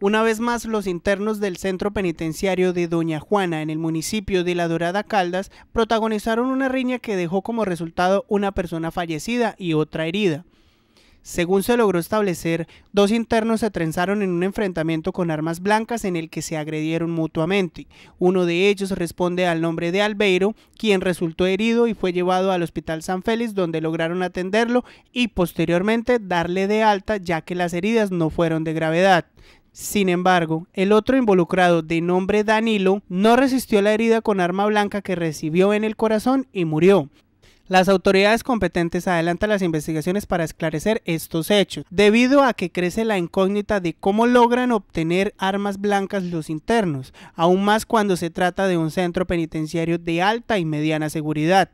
Una vez más, los internos del centro penitenciario de Doña Juana en el municipio de La Dorada Caldas protagonizaron una riña que dejó como resultado una persona fallecida y otra herida. Según se logró establecer, dos internos se trenzaron en un enfrentamiento con armas blancas en el que se agredieron mutuamente. Uno de ellos responde al nombre de Albeiro, quien resultó herido y fue llevado al Hospital San Félix donde lograron atenderlo y posteriormente darle de alta ya que las heridas no fueron de gravedad. Sin embargo, el otro involucrado de nombre Danilo no resistió la herida con arma blanca que recibió en el corazón y murió. Las autoridades competentes adelantan las investigaciones para esclarecer estos hechos, debido a que crece la incógnita de cómo logran obtener armas blancas los internos, aún más cuando se trata de un centro penitenciario de alta y mediana seguridad.